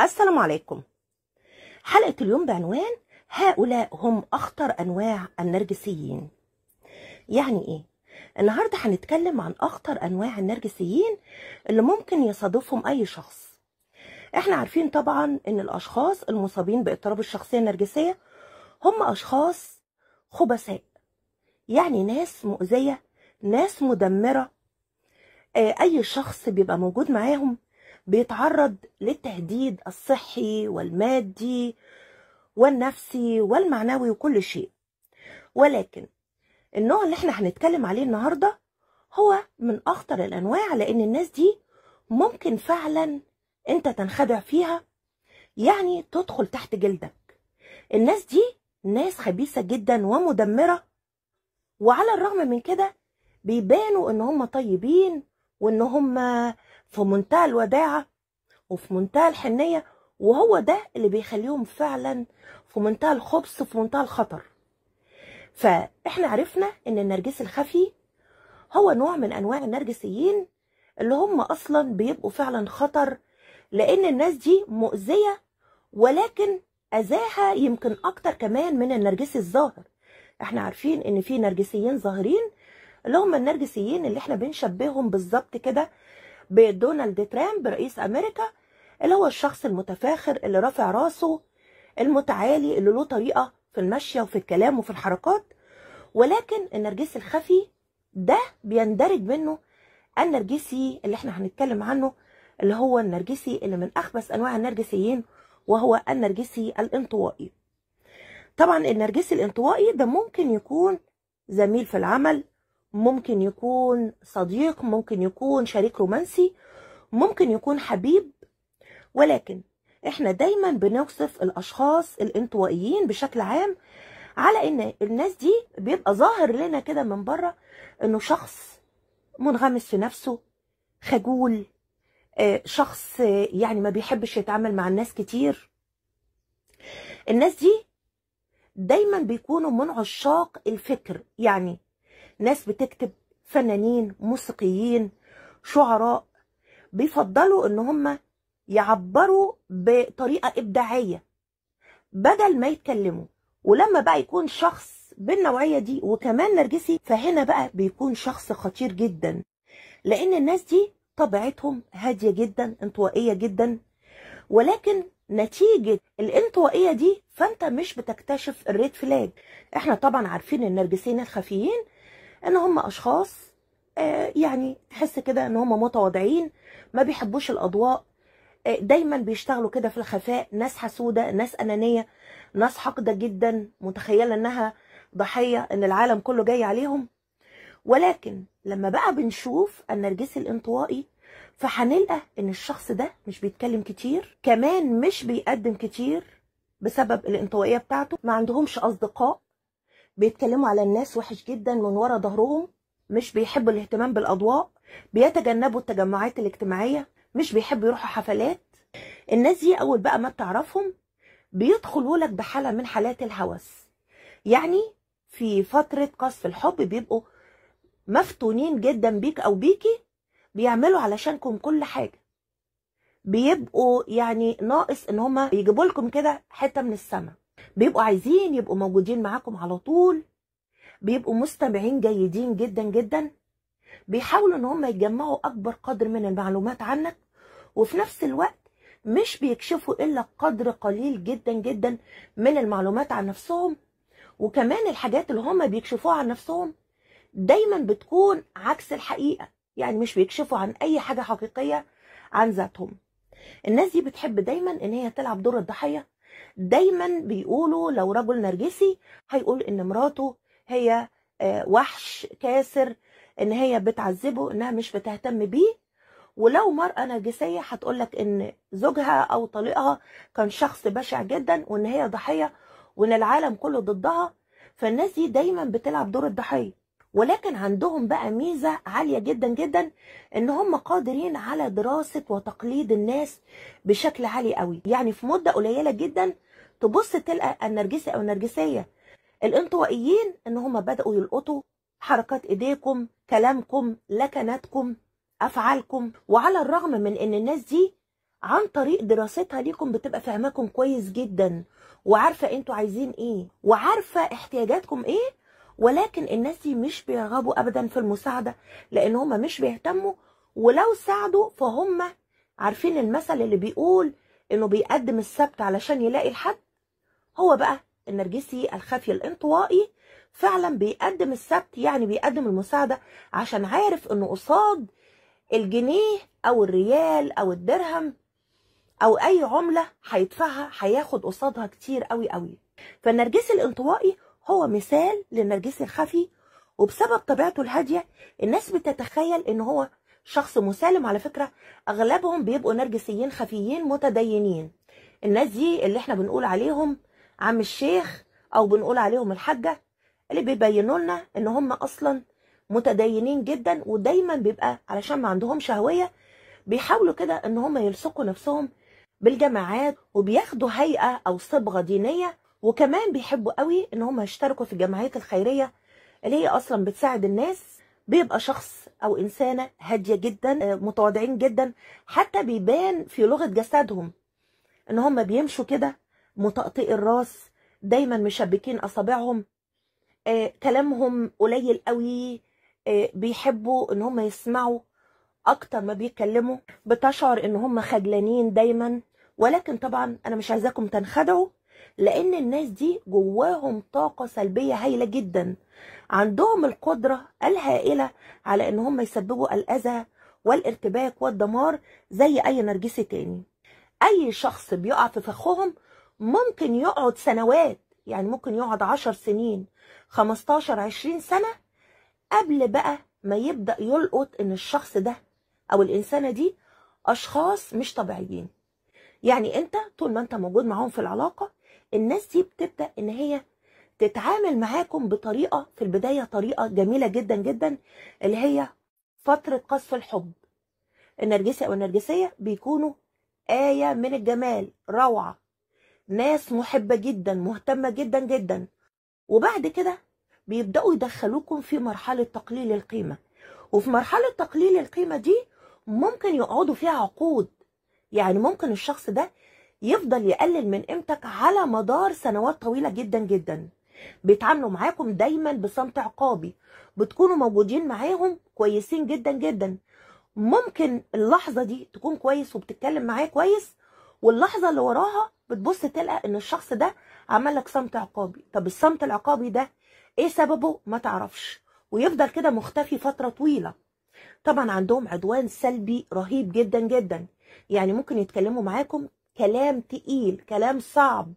السلام عليكم حلقة اليوم بعنوان هؤلاء هم أخطر أنواع النرجسيين يعني إيه؟ النهاردة هنتكلم عن أخطر أنواع النرجسيين اللي ممكن يصادفهم أي شخص إحنا عارفين طبعا إن الأشخاص المصابين باضطراب الشخصية النرجسية هم أشخاص خبثاء يعني ناس مؤذية ناس مدمرة آه، أي شخص بيبقى موجود معاهم بيتعرض للتهديد الصحي والمادي والنفسي والمعنوي وكل شيء ولكن النوع اللي احنا هنتكلم عليه النهارده هو من اخطر الانواع لان الناس دي ممكن فعلا انت تنخدع فيها يعني تدخل تحت جلدك الناس دي ناس خبيثه جدا ومدمره وعلى الرغم من كده بيبانوا ان هم طيبين وان هم في منتهى الوداعة وفي منتهى الحنية وهو ده اللي بيخليهم فعلا في منتهى الخبث في منتهى الخطر فاحنا عرفنا ان النرجس الخفي هو نوع من انواع النرجسيين اللي هم اصلا بيبقوا فعلا خطر لان الناس دي مؤذيه ولكن اذاها يمكن اكتر كمان من النرجسي الظاهر احنا عارفين ان في نرجسيين ظاهرين اللي هم النرجسيين اللي احنا بنشبههم بالظبط كده بدونالد ترامب رئيس امريكا اللي هو الشخص المتفاخر اللي رافع راسه المتعالي اللي له طريقه في المشيه وفي الكلام وفي الحركات ولكن النرجسي الخفي ده بيندرج منه النرجسي اللي احنا هنتكلم عنه اللي هو النرجسي اللي من اخبث انواع النرجسيين وهو النرجسي الانطوائي طبعا النرجسي الانطوائي ده ممكن يكون زميل في العمل ممكن يكون صديق ممكن يكون شريك رومانسي ممكن يكون حبيب ولكن احنا دايما بنوصف الاشخاص الانطوائيين بشكل عام على ان الناس دي بيبقى ظاهر لنا كده من بره انه شخص منغمس في نفسه خجول آه، شخص آه، يعني ما بيحبش يتعامل مع الناس كتير الناس دي دايما بيكونوا من عشاق الفكر يعني ناس بتكتب فنانين موسيقيين شعراء بيفضلوا ان هم يعبروا بطريقه ابداعيه بدل ما يتكلموا ولما بقى يكون شخص بالنوعيه دي وكمان نرجسي فهنا بقى بيكون شخص خطير جدا لان الناس دي طبيعتهم هاديه جدا انطوائيه جدا ولكن نتيجة الانطوائية دي فانت مش بتكتشف الريد فلاج احنا طبعا عارفين النرجسيين الخفيين ان هم اشخاص آه، يعني تحس كده ان هم متواضعين ما بيحبوش الاضواء آه، دايما بيشتغلوا كده في الخفاء ناس حسوده ناس انانيه ناس حقده جدا متخيله انها ضحيه ان العالم كله جاي عليهم ولكن لما بقى بنشوف النرجسي الانطوائي فهنلقى ان الشخص ده مش بيتكلم كتير كمان مش بيقدم كتير بسبب الانطوائيه بتاعته ما عندهمش اصدقاء بيتكلموا على الناس وحش جدا من ورا ظهرهم مش بيحبوا الاهتمام بالاضواء بيتجنبوا التجمعات الاجتماعيه مش بيحبوا يروحوا حفلات الناس دي اول بقى ما بتعرفهم بيدخلوا لك بحاله من حالات الهوس يعني في فتره قصف الحب بيبقوا مفتونين جدا بيك او بيكي بيعملوا علشانكم كل حاجه بيبقوا يعني ناقص ان هما يجيبوا لكم كده حته من السماء بيبقوا عايزين يبقوا موجودين معاكم على طول بيبقوا مستمعين جيدين جدا جدا بيحاولوا ان هم يجمعوا اكبر قدر من المعلومات عنك وفي نفس الوقت مش بيكشفوا الا قدر قليل جدا جدا من المعلومات عن نفسهم وكمان الحاجات اللي هم بيكشفوها عن نفسهم دايما بتكون عكس الحقيقه يعني مش بيكشفوا عن اي حاجه حقيقيه عن ذاتهم الناس دي بتحب دايما ان هي تلعب دور الضحيه دايما بيقولوا لو رجل نرجسي هيقول ان مراته هي آه، وحش كاسر ان هي بتعذبه انها مش بتهتم بيه ولو مرأة نرجسية هتقولك ان زوجها او طليقها كان شخص بشع جدا وان هي ضحية وان العالم كله ضدها فالناس دي دايما بتلعب دور الضحية ولكن عندهم بقى ميزة عالية جدا جدا ان هم قادرين على دراسة وتقليد الناس بشكل عالي قوي يعني في مدة قليلة جدا تبص تلقى النرجسي او النرجسية الانطوائيين ان هم بدأوا يلقطوا حركات ايديكم كلامكم لكناتكم افعالكم وعلى الرغم من ان الناس دي عن طريق دراستها ليكم بتبقى فاهماكم كويس جدا وعارفه انتوا عايزين ايه وعارفه احتياجاتكم ايه ولكن الناس دي مش بيرغبوا ابدا في المساعده لان هم مش بيهتموا ولو ساعدوا فهم عارفين المثل اللي بيقول انه بيقدم السبت علشان يلاقي الحد هو بقى النرجسي الخفي الانطوائي فعلا بيقدم السبت يعني بيقدم المساعده عشان عارف انه قصاد الجنيه او الريال او الدرهم او اي عمله هيدفعها هياخد قصادها كتير قوي قوي فالنرجسي الانطوائي هو مثال للنرجسي الخفي وبسبب طبيعته الهادية الناس بتتخيل ان هو شخص مسالم على فكرة اغلبهم بيبقوا نرجسيين خفيين متدينين الناس دي اللي احنا بنقول عليهم عم الشيخ او بنقول عليهم الحاجة اللي بيبينوا لنا ان هم اصلا متدينين جدا ودايما بيبقى علشان ما عندهم شهوية بيحاولوا كده ان هم يلصقوا نفسهم بالجماعات وبياخدوا هيئة او صبغة دينية وكمان بيحبوا قوي ان هم يشتركوا في الجمعيات الخيريه اللي هي اصلا بتساعد الناس بيبقى شخص او انسانه هاديه جدا آه، متواضعين جدا حتى بيبان في لغه جسدهم ان هم بيمشوا كده متقطئ الراس دايما مشبكين اصابعهم آه، كلامهم قليل قوي آه، بيحبوا ان هم يسمعوا اكتر ما بيتكلموا بتشعر ان هم خجلانين دايما ولكن طبعا انا مش عايزاكم تنخدعوا لان الناس دي جواهم طاقه سلبيه هايله جدا عندهم القدره الهائله على ان هم يسببوا الاذى والارتباك والدمار زي اي نرجسي تاني اي شخص بيقع في فخهم ممكن يقعد سنوات يعني ممكن يقعد 10 سنين 15 20 سنه قبل بقى ما يبدا يلقط ان الشخص ده او الانسانه دي اشخاص مش طبيعيين يعني انت طول ما انت موجود معاهم في العلاقه الناس دي بتبدا ان هي تتعامل معاكم بطريقه في البدايه طريقه جميله جدا جدا اللي هي فتره قصف الحب النرجسي او النرجسيه بيكونوا ايه من الجمال روعه ناس محبه جدا مهتمه جدا جدا وبعد كده بيبداوا يدخلوكم في مرحله تقليل القيمه وفي مرحله تقليل القيمه دي ممكن يقعدوا فيها عقود يعني ممكن الشخص ده يفضل يقلل من قيمتك على مدار سنوات طويله جدا جدا بيتعاملوا معاكم دايما بصمت عقابي بتكونوا موجودين معاهم كويسين جدا جدا ممكن اللحظه دي تكون كويس وبتتكلم معاه كويس واللحظه اللي وراها بتبص تلقى ان الشخص ده عمل لك صمت عقابي طب الصمت العقابي ده ايه سببه ما تعرفش ويفضل كده مختفي فتره طويله طبعا عندهم عدوان سلبي رهيب جدا جدا يعني ممكن يتكلموا معاكم كلام تقيل كلام صعب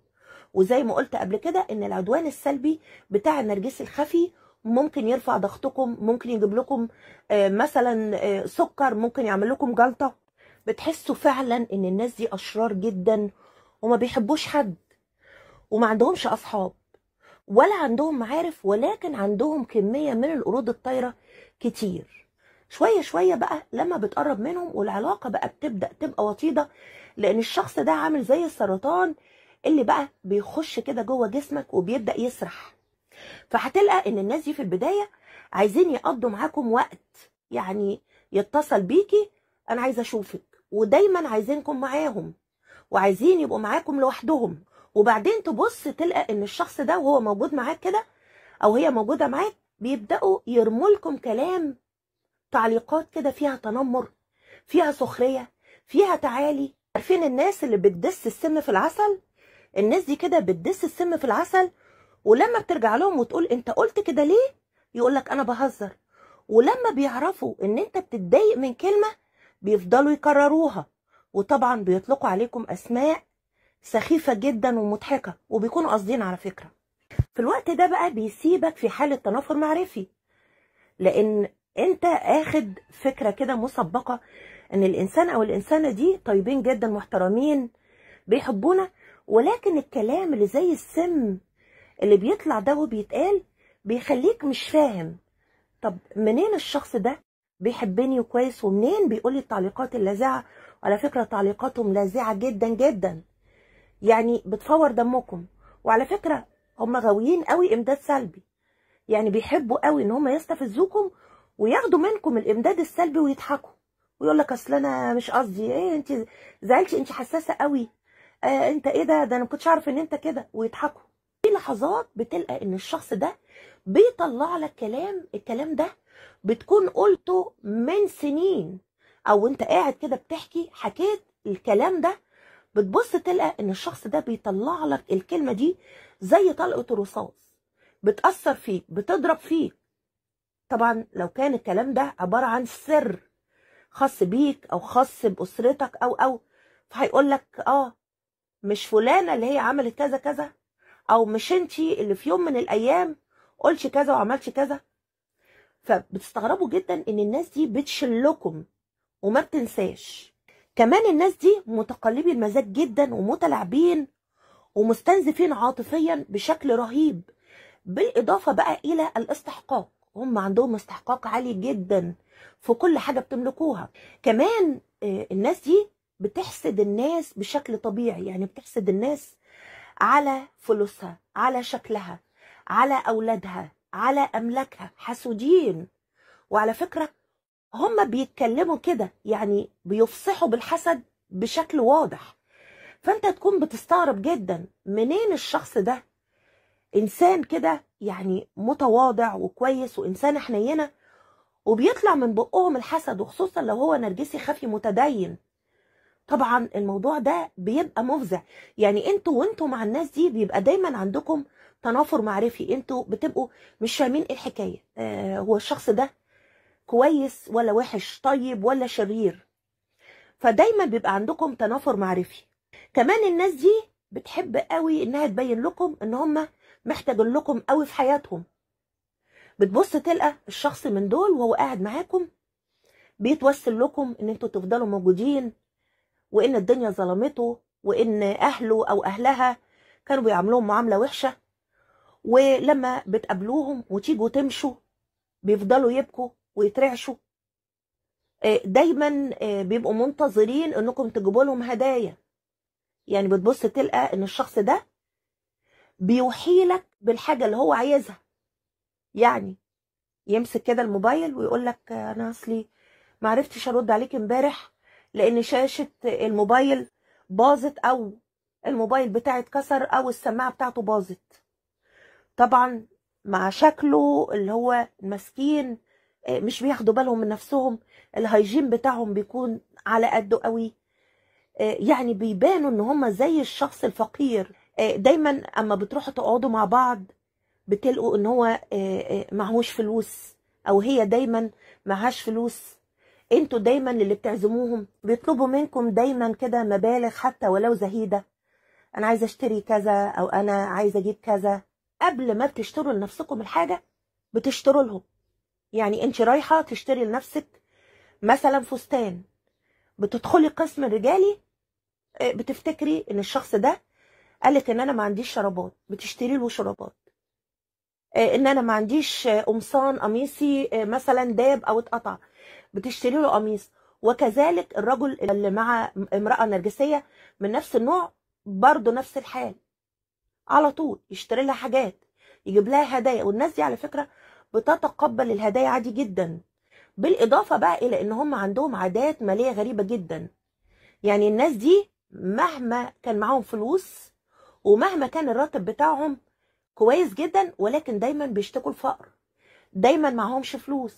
وزي ما قلت قبل كده ان العدوان السلبي بتاع النرجس الخفي ممكن يرفع ضغطكم ممكن يجيب لكم آه، مثلا آه، سكر ممكن يعمل لكم جلطه بتحسوا فعلا ان الناس دي اشرار جدا وما بيحبوش حد وما عندهمش اصحاب ولا عندهم معارف ولكن عندهم كميه من القرود الطايره كتير شويه شويه بقى لما بتقرب منهم والعلاقه بقى بتبدا تبقى وطيده لان الشخص ده عامل زي السرطان اللي بقى بيخش كده جوه جسمك وبيبدا يسرح فهتلقى ان الناس دي في البدايه عايزين يقضوا معاكم وقت يعني يتصل بيكي انا عايزه اشوفك ودايما عايزينكم معاهم وعايزين يبقوا معاكم لوحدهم وبعدين تبص تلقى ان الشخص ده وهو موجود معاك كده او هي موجوده معاك بيبداوا يرموا لكم كلام تعليقات كده فيها تنمر فيها سخريه فيها تعالي عارفين الناس اللي بتدس السم في العسل الناس دي كده بتدس السم في العسل ولما بترجع لهم وتقول انت قلت كده ليه يقول لك انا بهزر ولما بيعرفوا ان انت بتتضايق من كلمه بيفضلوا يكرروها وطبعا بيطلقوا عليكم اسماء سخيفه جدا ومضحكه وبيكونوا قاصدين على فكره في الوقت ده بقى بيسيبك في حاله تنافر معرفي لان انت اخد فكره كده مسبقه ان الانسان او الانسانه دي طيبين جدا محترمين بيحبونا ولكن الكلام اللي زي السم اللي بيطلع ده وبيتقال بيخليك مش فاهم طب منين الشخص ده بيحبني وكويس ومنين بيقول لي التعليقات اللاذعه وعلى فكره تعليقاتهم لاذعه جدا جدا يعني بتفور دمكم وعلى فكره هم غاويين قوي امداد سلبي يعني بيحبوا قوي ان هم يستفزوكم وياخدوا منكم الامداد السلبي ويضحكوا ويقول لك اصل انا مش قصدي ايه انت زعلتي انت حساسه قوي آه انت ايه ده ده انا ما كنتش عارف ان انت كده ويضحكوا في لحظات بتلقى ان الشخص ده بيطلع لك كلام الكلام ده بتكون قلته من سنين او انت قاعد كده بتحكي حكيت الكلام ده بتبص تلقى ان الشخص ده بيطلع لك الكلمه دي زي طلقه الرصاص بتاثر فيك بتضرب فيك طبعا لو كان الكلام ده عباره عن سر خاص بيك او خاص باسرتك او او فهيقول لك اه مش فلانه اللي هي عملت كذا كذا او مش انت اللي في يوم من الايام قلتي كذا وعملتي كذا فبتستغربوا جدا ان الناس دي بتشلكم وما بتنساش كمان الناس دي متقلبي المزاج جدا ومتلاعبين ومستنزفين عاطفيا بشكل رهيب بالاضافه بقى الى الاستحقاق هم عندهم استحقاق عالي جدا في كل حاجة بتملكوها كمان آه، الناس دي بتحسد الناس بشكل طبيعي يعني بتحسد الناس على فلوسها على شكلها على أولادها على أملاكها حسودين وعلى فكرة هم بيتكلموا كده يعني بيفصحوا بالحسد بشكل واضح فانت تكون بتستغرب جدا منين الشخص ده انسان كده يعني متواضع وكويس وانسان حنينه وبيطلع من بقهم الحسد وخصوصا لو هو نرجسي خفي متدين طبعا الموضوع ده بيبقى مفزع يعني انتوا وانتوا مع الناس دي بيبقى دايما عندكم تنافر معرفي انتوا بتبقوا مش فاهمين ايه الحكايه آه هو الشخص ده كويس ولا وحش طيب ولا شرير فدايما بيبقى عندكم تنافر معرفي كمان الناس دي بتحب قوي انها تبين لكم ان هم محتاج لكم قوي في حياتهم بتبص تلقى الشخص من دول وهو قاعد معاكم بيتوسل لكم ان انتوا تفضلوا موجودين وان الدنيا ظلمته وان اهله او اهلها كانوا بيعاملوهم معامله وحشه ولما بتقابلوهم وتيجوا تمشوا بيفضلوا يبكوا ويترعشوا آه، دايما آه، بيبقوا منتظرين انكم تجيبوا لهم هدايا يعني بتبص تلقى ان الشخص ده بيوحيلك بالحاجه اللي هو عايزها يعني يمسك كده الموبايل ويقول لك انا اصلي ما عرفتش ارد عليك امبارح لان شاشه الموبايل باظت او الموبايل بتاعي اتكسر او السماعه بتاعته باظت طبعا مع شكله اللي هو مسكين آه، مش بياخدوا بالهم من نفسهم الهيجين بتاعهم بيكون على قده قوي آه، يعني بيبانوا ان هم زي الشخص الفقير آه، دايما اما بتروحوا تقعدوا مع بعض بتلقوا ان هو آه، آه، معهوش فلوس او هي دايما معهاش فلوس انتوا دايما اللي بتعزموهم بيطلبوا منكم دايما كده مبالغ حتى ولو زهيده انا عايزه اشتري كذا او انا عايزه اجيب كذا قبل ما بتشتروا لنفسكم الحاجه بتشتروا لهم يعني انت رايحه تشتري لنفسك مثلا فستان بتدخلي قسم الرجالي بتفتكري ان الشخص ده قالت ان انا ما عنديش شرابات بتشتري له شرابات آه، ان انا ما عنديش آه، قمصان قميصي آه، مثلا داب او اتقطع بتشتري له قميص وكذلك الرجل اللي مع امراه نرجسيه من نفس النوع برضه نفس الحال على طول يشتري لها حاجات يجيب لها هدايا والناس دي على فكره بتتقبل الهدايا عادي جدا بالاضافه بقى الى ان هم عندهم عادات ماليه غريبه جدا يعني الناس دي مهما كان معاهم فلوس ومهما كان الراتب بتاعهم كويس جدا ولكن دايما بيشتكوا الفقر دايما معهمش فلوس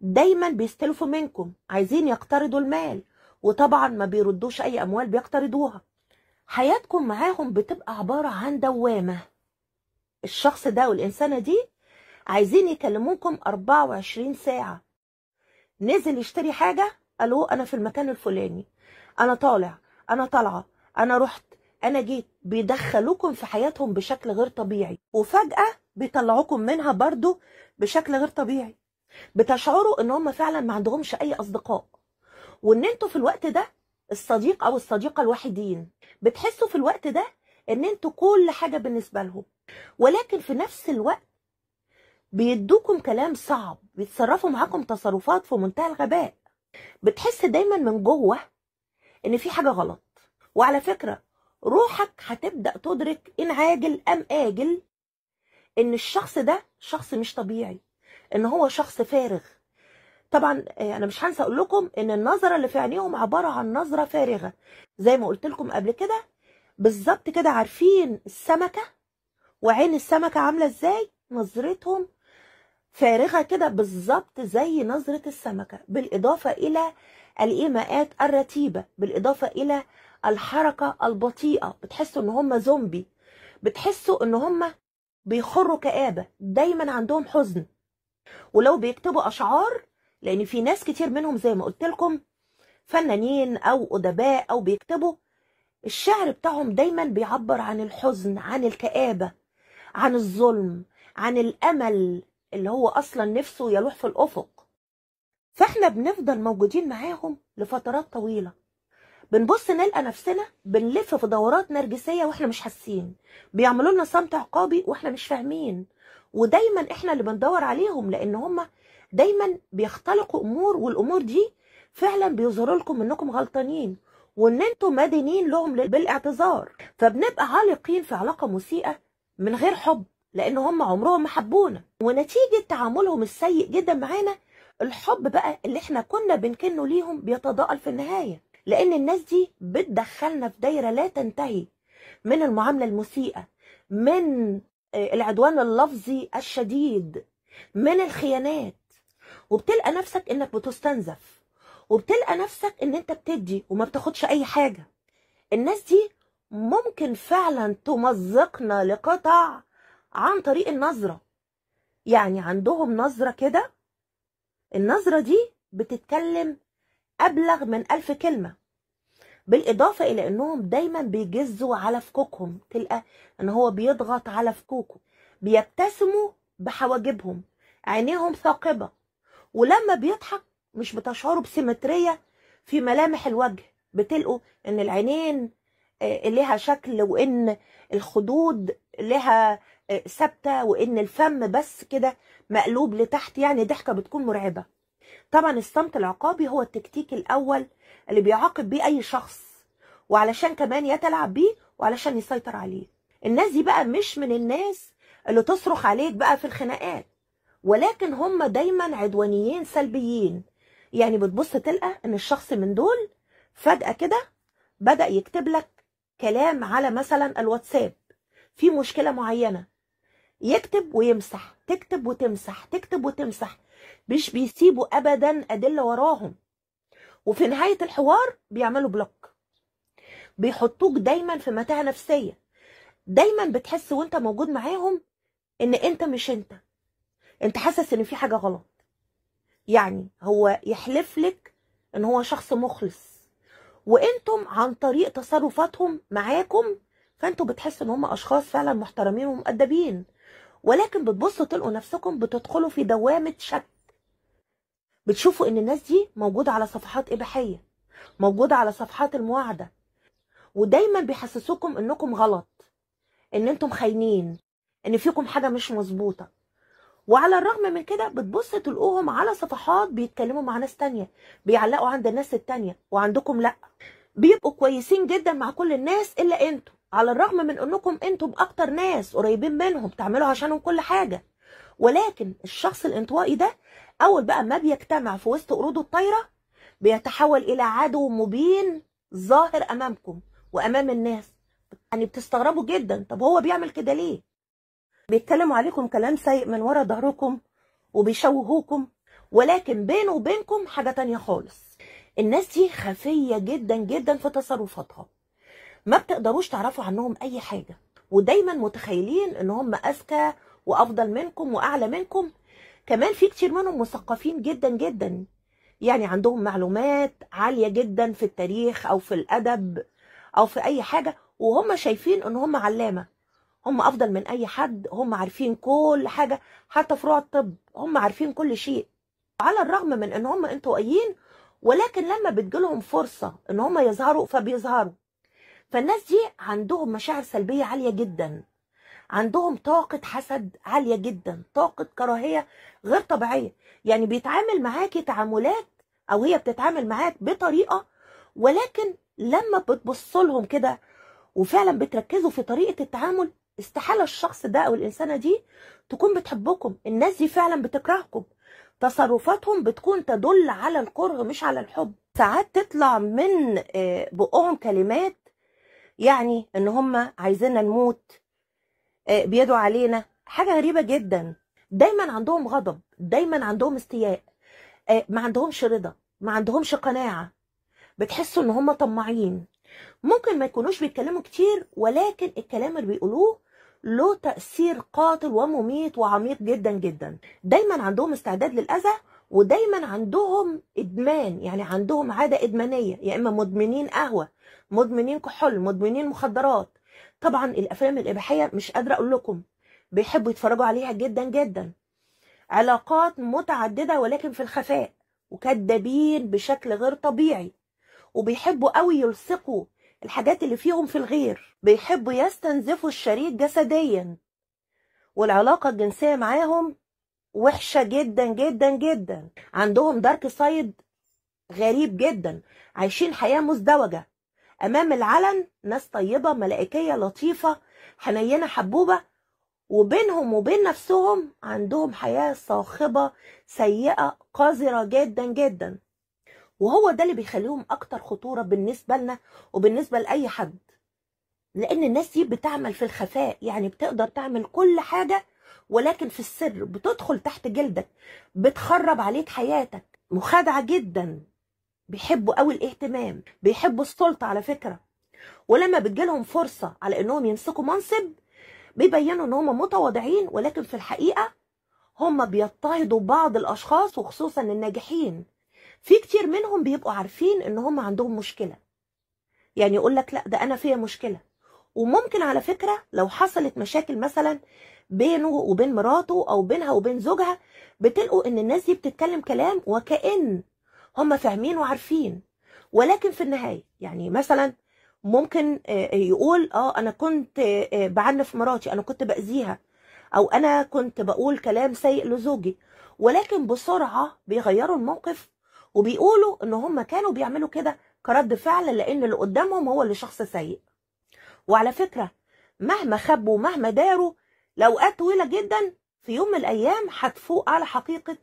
دايما بيستلفوا منكم عايزين يقترضوا المال وطبعا ما بيردوش اي اموال بيقترضوها حياتكم معاهم بتبقى عبارة عن دوامة الشخص ده والإنسانة دي عايزين يكلموكم 24 ساعة نزل يشتري حاجة قالوا أنا في المكان الفلاني أنا طالع أنا طالعة أنا رحت انا جيت بيدخلوكم في حياتهم بشكل غير طبيعي وفجاه بيطلعوكم منها برضو بشكل غير طبيعي بتشعروا ان هم فعلا ما عندهمش اي اصدقاء وان انتوا في الوقت ده الصديق او الصديقه الوحيدين بتحسوا في الوقت ده ان انتوا كل حاجه بالنسبه لهم ولكن في نفس الوقت بيدوكم كلام صعب بيتصرفوا معاكم تصرفات في منتهى الغباء بتحس دايما من جوه ان في حاجه غلط وعلى فكره روحك هتبدا تدرك ان عاجل ام اجل ان الشخص ده شخص مش طبيعي ان هو شخص فارغ طبعا آه، انا مش هنسى اقول لكم ان النظره اللي في عينيهم عباره عن نظره فارغه زي ما قلت لكم قبل كده بالظبط كده عارفين السمكه وعين السمكه عامله ازاي نظرتهم فارغه كده بالظبط زي نظره السمكه بالاضافه الى الايماءات الرتيبه بالاضافه الى الحركة البطيئة بتحسوا ان هم زومبي بتحسوا ان هم بيخروا كآبة دايما عندهم حزن ولو بيكتبوا أشعار لأن في ناس كتير منهم زي ما قلت لكم فنانين أو أدباء أو بيكتبوا الشعر بتاعهم دايما بيعبر عن الحزن عن الكآبة عن الظلم عن الأمل اللي هو أصلا نفسه يلوح في الأفق فإحنا بنفضل موجودين معاهم لفترات طويلة بنبص نلقى نفسنا بنلف في دورات نرجسيه واحنا مش حاسين بيعملوا لنا صمت عقابي واحنا مش فاهمين ودايما احنا اللي بندور عليهم لان هم دايما بيختلقوا امور والامور دي فعلا بيظهروا لكم انكم غلطانين وان انتم مدينين لهم بالاعتذار فبنبقى عالقين في علاقه مسيئه من غير حب لان هم عمرهم ما حبونا ونتيجه تعاملهم السيء جدا معانا الحب بقى اللي احنا كنا بنكنه ليهم بيتضاءل في النهايه لان الناس دي بتدخلنا في دايره لا تنتهي من المعامله المسيئه من آه، العدوان اللفظي الشديد من الخيانات وبتلقى نفسك انك بتستنزف وبتلقى نفسك ان انت بتدي وما بتاخدش اي حاجه الناس دي ممكن فعلا تمزقنا لقطع عن طريق النظره يعني عندهم نظره كده النظره دي بتتكلم أبلغ من ألف كلمة بالإضافة إلى أنهم دايما بيجزوا على فكوكهم تلقى أن هو بيضغط على فكوكه بيبتسموا بحواجبهم عينيهم ثاقبة ولما بيضحك مش بتشعروا بسيمترية في ملامح الوجه بتلقوا أن العينين آه، لها شكل وان الخدود لها آه، ثابته وان الفم بس كده مقلوب لتحت يعني ضحكه بتكون مرعبه طبعا الصمت العقابي هو التكتيك الاول اللي بيعاقب بيه اي شخص وعلشان كمان يتلعب بيه وعلشان يسيطر عليه الناس دي بقى مش من الناس اللي تصرخ عليك بقى في الخناقات ولكن هم دايما عدوانيين سلبيين يعني بتبص تلقى ان الشخص من دول فجأة كده بدأ يكتب لك كلام على مثلا الواتساب في مشكلة معينة يكتب ويمسح تكتب وتمسح تكتب وتمسح مش بيسيبوا ابدا ادله وراهم وفي نهايه الحوار بيعملوا بلوك بيحطوك دايما في متاهه نفسيه دايما بتحس وانت موجود معاهم ان انت مش انت انت حاسس ان في حاجه غلط يعني هو يحلف لك ان هو شخص مخلص وانتم عن طريق تصرفاتهم معاكم فانتوا بتحسوا ان هم اشخاص فعلا محترمين ومؤدبين ولكن بتبصوا تلقوا نفسكم بتدخلوا في دوامه شك بتشوفوا ان الناس دي موجوده على صفحات اباحيه موجوده على صفحات المواعده ودايما بيحسسوكم انكم غلط ان انتم خاينين ان فيكم حاجه مش مظبوطه وعلى الرغم من كده بتبص تلقوهم على صفحات بيتكلموا مع ناس تانية بيعلقوا عند الناس التانية وعندكم لا بيبقوا كويسين جدا مع كل الناس الا انتوا على الرغم من انكم انتم اكتر ناس قريبين منهم بتعملوا عشانهم كل حاجه ولكن الشخص الانطوائي ده أول بقى ما بيجتمع في وسط قروده الطايرة بيتحول إلى عدو مبين ظاهر أمامكم وأمام الناس يعني بتستغربوا جدا طب هو بيعمل كده ليه بيتكلموا عليكم كلام سيء من ورا ظهركم وبيشوهوكم ولكن بينه وبينكم حاجة تانية خالص الناس دي خفية جدا جدا في تصرفاتها ما بتقدروش تعرفوا عنهم أي حاجة ودايما متخيلين ان هم اذكى وافضل منكم واعلى منكم كمان في كتير منهم مثقفين جدا جدا يعني عندهم معلومات عالية جدا في التاريخ أو في الأدب أو في أي حاجة وهم شايفين إن هم علامة هم أفضل من أي حد هم عارفين كل حاجة حتى فروع الطب هم عارفين كل شيء على الرغم من إن هم انطوائيين ولكن لما بتجيلهم فرصة إن هم يظهروا فبيظهروا فالناس دي عندهم مشاعر سلبية عالية جدا عندهم طاقة حسد عالية جدا طاقة كراهية غير طبيعية يعني بيتعامل معاكي تعاملات أو هي بتتعامل معاك بطريقة ولكن لما بتبصلهم لهم كده وفعلا بتركزوا في طريقة التعامل استحالة الشخص ده أو الإنسانة دي تكون بتحبكم الناس دي فعلا بتكرهكم تصرفاتهم بتكون تدل على الكره مش على الحب ساعات تطلع من آه، بقهم كلمات يعني ان هم عايزيننا نموت آه، بيدعو علينا حاجه غريبه جدا دايما عندهم غضب دايما عندهم استياء آه، ما عندهمش رضا ما عندهمش قناعه بتحسوا ان هم طماعين ممكن ما يكونوش بيتكلموا كتير ولكن الكلام اللي بيقولوه له تاثير قاتل ومميت وعميق جدا جدا دايما عندهم استعداد للاذى ودايما عندهم ادمان يعني عندهم عاده ادمانيه يا يعني اما مدمنين قهوه مدمنين كحول مدمنين مخدرات طبعا الافلام الاباحيه مش قادره اقول لكم بيحبوا يتفرجوا عليها جدا جدا علاقات متعدده ولكن في الخفاء وكدابين بشكل غير طبيعي وبيحبوا قوي يلصقوا الحاجات اللي فيهم في الغير بيحبوا يستنزفوا الشريك جسديا والعلاقة الجنسية معاهم وحشة جدا جدا جدا عندهم دارك سايد غريب جدا عايشين حياة مزدوجة امام العلن ناس طيبه ملائكيه لطيفه حنينه حبوبه وبينهم وبين نفسهم عندهم حياه صاخبه سيئه قذره جدا جدا وهو ده اللي بيخليهم اكتر خطوره بالنسبه لنا وبالنسبه لاي حد لان الناس دي بتعمل في الخفاء يعني بتقدر تعمل كل حاجه ولكن في السر بتدخل تحت جلدك بتخرب عليك حياتك مخادعه جدا بيحبوا قوي الاهتمام بيحبوا السلطه على فكره ولما بتجيلهم فرصه على انهم يمسكوا منصب بيبينوا ان هم متواضعين ولكن في الحقيقه هم بيضطهدوا بعض الاشخاص وخصوصا الناجحين في كتير منهم بيبقوا عارفين ان هم عندهم مشكله يعني يقول لك لا ده انا فيا مشكله وممكن على فكره لو حصلت مشاكل مثلا بينه وبين مراته او بينها وبين زوجها بتلقوا ان الناس دي بتتكلم كلام وكأن هم فاهمين وعارفين ولكن في النهايه يعني مثلا ممكن آه، آه، يقول اه انا كنت آه، بعنف مراتي انا كنت باذيها او انا كنت بقول كلام سيء لزوجي ولكن بسرعه بيغيروا الموقف وبيقولوا ان هم كانوا بيعملوا كده كرد فعل لان اللي قدامهم هو اللي شخص سيء وعلى فكره مهما خبوا مهما داروا لاوقات طويله جدا في يوم من الايام هتفوق على حقيقه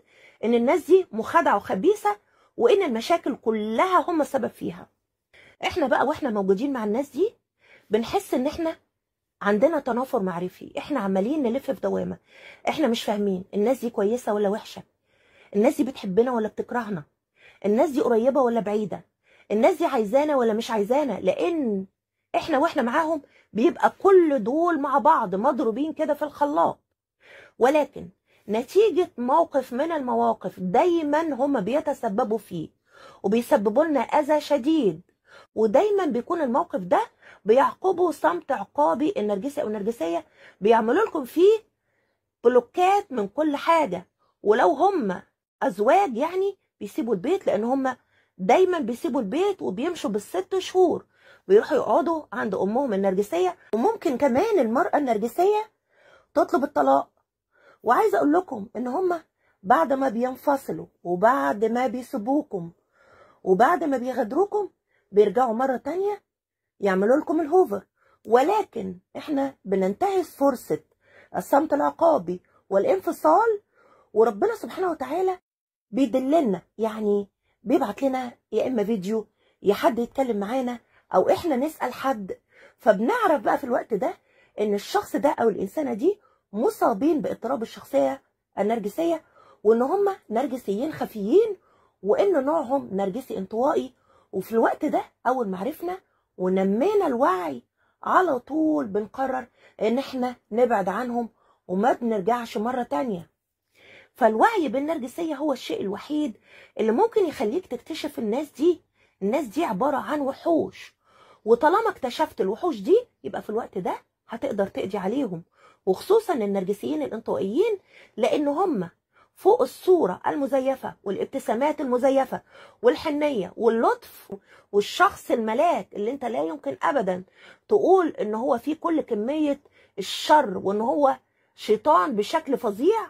ان الناس دي مخادعه وخبيثه وان المشاكل كلها هم السبب فيها احنا بقى واحنا موجودين مع الناس دي بنحس ان احنا عندنا تنافر معرفي احنا عمالين نلف في دوامه احنا مش فاهمين الناس دي كويسه ولا وحشه الناس دي بتحبنا ولا بتكرهنا الناس دي قريبه ولا بعيده الناس دي عايزانا ولا مش عايزانا لان احنا واحنا معاهم بيبقى كل دول مع بعض مضروبين كده في الخلاط ولكن نتيجة موقف من المواقف دايما هم بيتسببوا فيه وبيسببوا لنا أذى شديد ودايما بيكون الموقف ده بيعقبه صمت عقابي النرجسي أو النرجسية بيعملوا لكم فيه بلوكات من كل حاجة ولو هم أزواج يعني بيسيبوا البيت لأن هم دايما بيسيبوا البيت وبيمشوا بالست شهور بيروحوا يقعدوا عند أمهم النرجسية وممكن كمان المرأة النرجسية تطلب الطلاق وعايزه اقول لكم ان هم بعد ما بينفصلوا وبعد ما بيسيبوكم وبعد ما بيغادروكم بيرجعوا مره تانية يعملوا لكم الهوفر ولكن احنا بننتهز فرصه الصمت العقابي والانفصال وربنا سبحانه وتعالى بيدلنا يعني بيبعت لنا يا اما فيديو يا حد يتكلم معانا او احنا نسال حد فبنعرف بقى في الوقت ده ان الشخص ده او الانسانه دي مصابين باضطراب الشخصيه النرجسيه وان هم نرجسيين خفيين وان نوعهم نرجسي انطوائي وفي الوقت ده اول ما عرفنا ونمينا الوعي على طول بنقرر ان احنا نبعد عنهم وما بنرجعش مرة تانية فالوعي بالنرجسية هو الشيء الوحيد اللي ممكن يخليك تكتشف الناس دي الناس دي عبارة عن وحوش وطالما اكتشفت الوحوش دي يبقى في الوقت ده هتقدر تقضي عليهم وخصوصا النرجسيين الانطوائيين لان هم فوق الصورة المزيفة والابتسامات المزيفة والحنية واللطف والشخص الملاك اللي انت لا يمكن ابدا تقول ان هو فيه كل كمية الشر وان هو شيطان بشكل فظيع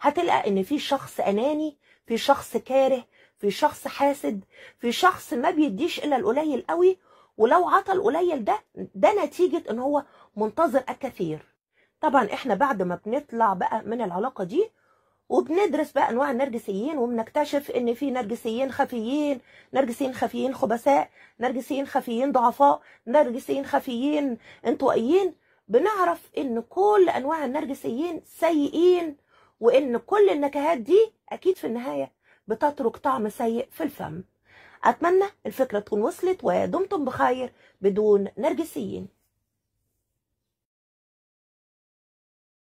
هتلقى ان في شخص اناني في شخص كاره في شخص حاسد في شخص ما بيديش الا القليل قوي ولو عطى القليل ده ده نتيجة ان هو منتظر الكثير طبعا احنا بعد ما بنطلع بقى من العلاقه دي وبندرس بقى انواع النرجسيين وبنكتشف ان في نرجسيين خفيين نرجسيين خفيين خبثاء نرجسيين خفيين ضعفاء نرجسيين خفيين انطوائيين بنعرف ان كل انواع النرجسيين سيئين وان كل النكهات دي اكيد في النهايه بتترك طعم سيء في الفم اتمنى الفكره تكون وصلت ودمتم بخير بدون نرجسيين